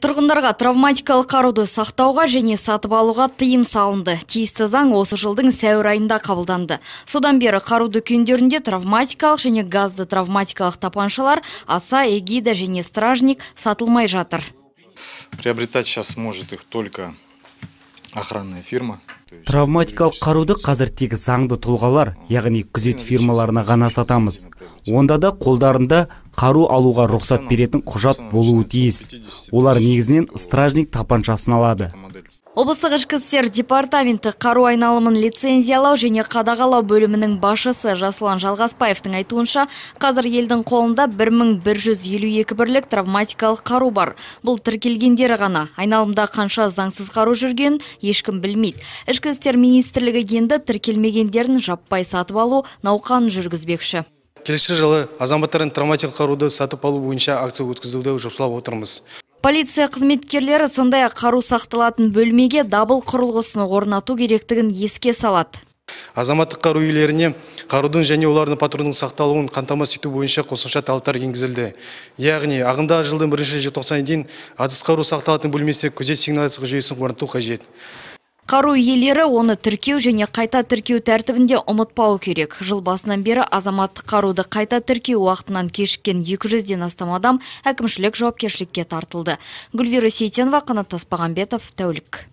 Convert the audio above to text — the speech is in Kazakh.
тұрғындарға травматикалық қаруды сақтауға және сатып алуға тыйым салынды тиісті заң осы жылдың сәуір айында қабылданды содан бері қару дүкендерінде травматикалық және газды травматикалық тапаншалар аса эгида және стражник сатылмай жатыр приобретать сейчас может их только охранная фирма травматикалық қаруды қазір тегі заңды тұлғалар яғни күзет фирмаларына ғана сатамыз онда да қолдарында қару алуға рұқсат беретін құжат болуы тиіс олар негізінен стражник тапаншасын алады облыстық ішкі істер департаменті қару айналымын лицензиялау және қадағалау бөлімінің басшысы жасұлан жалғасбаевтың айтуынша қазір елдің қолында 1152 бірлік травматикалық қару бар бұл тіркелгендері ғана айналымда қанша заңсыз қару жүрген ешкім білмейді ішкі істер министрлігі енді тіркелмегендерін жаппай сатып алу науқанын жүргізбекші келесі жылы азаматтардың травматикалық қаруды сатып алу бойынша акция өткізуді жоспарлап отырмыз полиция қызметкерлері сондай ақ қару сақталатын бөлмеге дабыл құрылғысын орнату керектігін еске салады азаматтық қару иелеріне қарудың және олардың патронның сақталуын қамтамасыз ету бойынша қосымша талаптар енгізілді яғни ағымдағы жылдың бірінші желтоқсанына дейін атыс қару сақталатын бөлмесіне күзет сигналистік жүйесін орнату қажет қару иелері оны тіркеу және қайта тіркеу тәртібінде ұмытпау керек жыл басынан бері азаматтық қаруды қайта тіркеу уақытынан кешіккен 200-ден астам адам әкімшілік жауапкершілікке тартылды гүлвира сейтенова қанат таспағанбетов тәулік